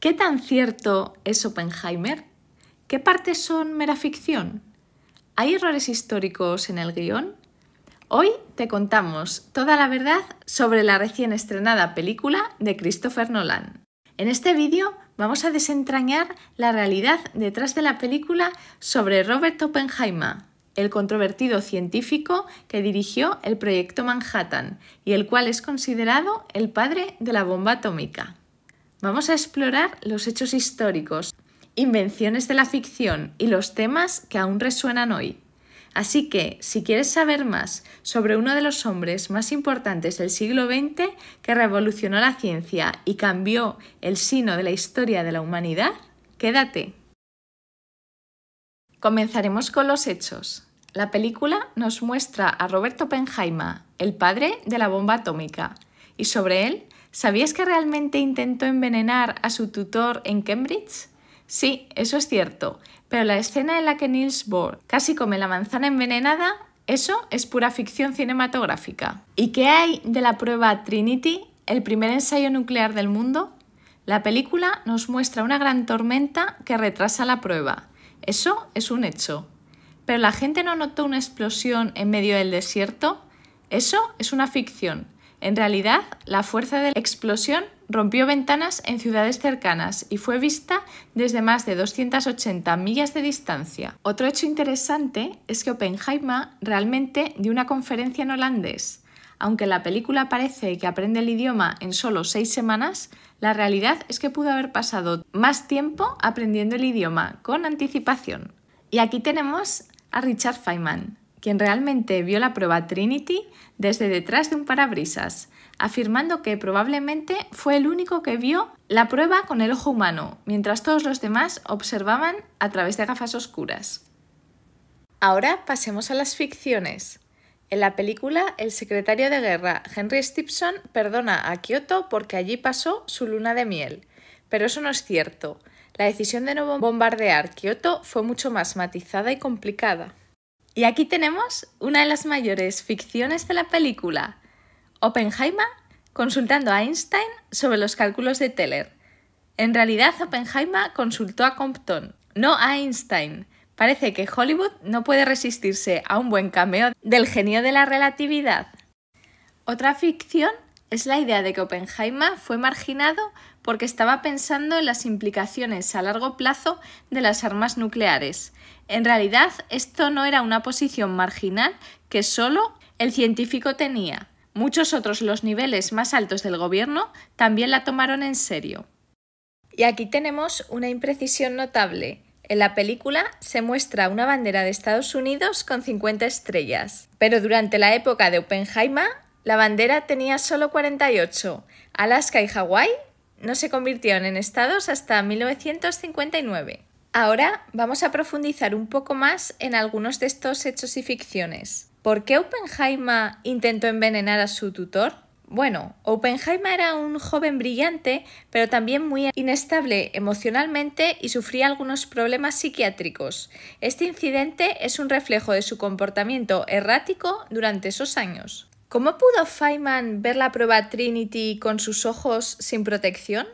¿Qué tan cierto es Oppenheimer? ¿Qué partes son mera ficción? ¿Hay errores históricos en el guión? Hoy te contamos toda la verdad sobre la recién estrenada película de Christopher Nolan. En este vídeo vamos a desentrañar la realidad detrás de la película sobre Robert Oppenheimer, el controvertido científico que dirigió el proyecto Manhattan y el cual es considerado el padre de la bomba atómica. Vamos a explorar los hechos históricos, invenciones de la ficción y los temas que aún resuenan hoy. Así que, si quieres saber más sobre uno de los hombres más importantes del siglo XX que revolucionó la ciencia y cambió el sino de la historia de la humanidad, quédate. Comenzaremos con los hechos. La película nos muestra a Roberto Oppenheimer, el padre de la bomba atómica, y sobre él, ¿sabías que realmente intentó envenenar a su tutor en Cambridge? Sí, eso es cierto, pero la escena en la que Niels Bohr casi come la manzana envenenada, eso es pura ficción cinematográfica. ¿Y qué hay de la prueba Trinity, el primer ensayo nuclear del mundo? La película nos muestra una gran tormenta que retrasa la prueba. Eso es un hecho. ¿Pero la gente no notó una explosión en medio del desierto? Eso es una ficción, en realidad, la fuerza de la explosión rompió ventanas en ciudades cercanas y fue vista desde más de 280 millas de distancia. Otro hecho interesante es que Oppenheimer realmente dio una conferencia en holandés. Aunque la película parece que aprende el idioma en solo seis semanas, la realidad es que pudo haber pasado más tiempo aprendiendo el idioma con anticipación. Y aquí tenemos a Richard Feynman, quien realmente vio la prueba Trinity desde detrás de un parabrisas, afirmando que probablemente fue el único que vio la prueba con el ojo humano, mientras todos los demás observaban a través de gafas oscuras. Ahora pasemos a las ficciones. En la película, el secretario de guerra Henry Stipson perdona a Kioto porque allí pasó su luna de miel. Pero eso no es cierto. La decisión de no bombardear Kioto fue mucho más matizada y complicada. Y aquí tenemos una de las mayores ficciones de la película, Oppenheimer consultando a Einstein sobre los cálculos de Teller. En realidad, Oppenheimer consultó a Compton, no a Einstein. Parece que Hollywood no puede resistirse a un buen cameo del genio de la relatividad. Otra ficción es la idea de que Oppenheimer fue marginado porque estaba pensando en las implicaciones a largo plazo de las armas nucleares. En realidad, esto no era una posición marginal que solo el científico tenía. Muchos otros los niveles más altos del gobierno también la tomaron en serio. Y aquí tenemos una imprecisión notable. En la película se muestra una bandera de Estados Unidos con 50 estrellas, pero durante la época de Oppenheimer la bandera tenía solo 48. Alaska y Hawái no se convirtieron en estados hasta 1959. Ahora vamos a profundizar un poco más en algunos de estos hechos y ficciones. ¿Por qué Oppenheimer intentó envenenar a su tutor? Bueno, Oppenheimer era un joven brillante, pero también muy inestable emocionalmente y sufría algunos problemas psiquiátricos. Este incidente es un reflejo de su comportamiento errático durante esos años. ¿Cómo pudo Feynman ver la prueba Trinity con sus ojos sin protección?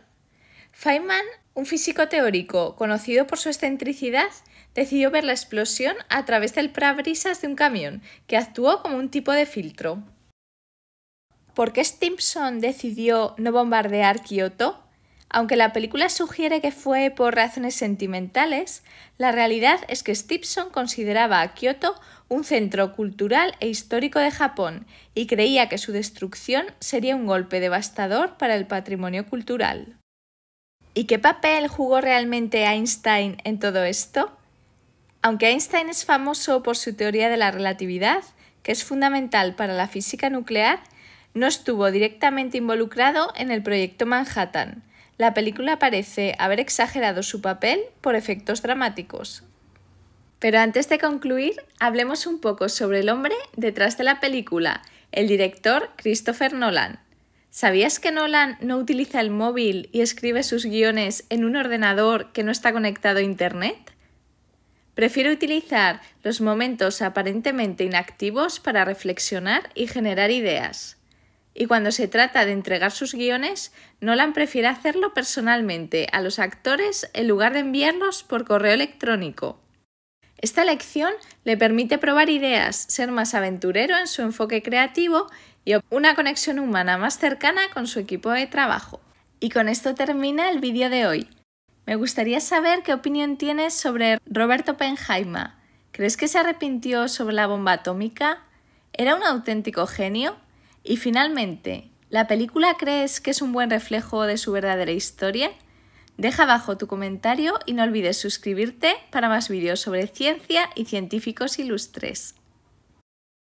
Feynman, un físico teórico conocido por su excentricidad, decidió ver la explosión a través del parabrisas de un camión, que actuó como un tipo de filtro. ¿Por qué Stimson decidió no bombardear Kioto? Aunque la película sugiere que fue por razones sentimentales, la realidad es que Stevenson consideraba a Kioto un centro cultural e histórico de Japón y creía que su destrucción sería un golpe devastador para el patrimonio cultural. ¿Y qué papel jugó realmente Einstein en todo esto? Aunque Einstein es famoso por su teoría de la relatividad, que es fundamental para la física nuclear, no estuvo directamente involucrado en el proyecto Manhattan, la película parece haber exagerado su papel por efectos dramáticos. Pero antes de concluir, hablemos un poco sobre el hombre detrás de la película, el director Christopher Nolan. ¿Sabías que Nolan no utiliza el móvil y escribe sus guiones en un ordenador que no está conectado a Internet? Prefiere utilizar los momentos aparentemente inactivos para reflexionar y generar ideas y cuando se trata de entregar sus guiones, Nolan prefiere hacerlo personalmente a los actores en lugar de enviarlos por correo electrónico. Esta lección le permite probar ideas, ser más aventurero en su enfoque creativo y una conexión humana más cercana con su equipo de trabajo. Y con esto termina el vídeo de hoy. Me gustaría saber qué opinión tienes sobre Roberto Oppenheimer. ¿Crees que se arrepintió sobre la bomba atómica? ¿Era un auténtico genio? Y finalmente, ¿la película crees que es un buen reflejo de su verdadera historia? Deja abajo tu comentario y no olvides suscribirte para más vídeos sobre ciencia y científicos ilustres.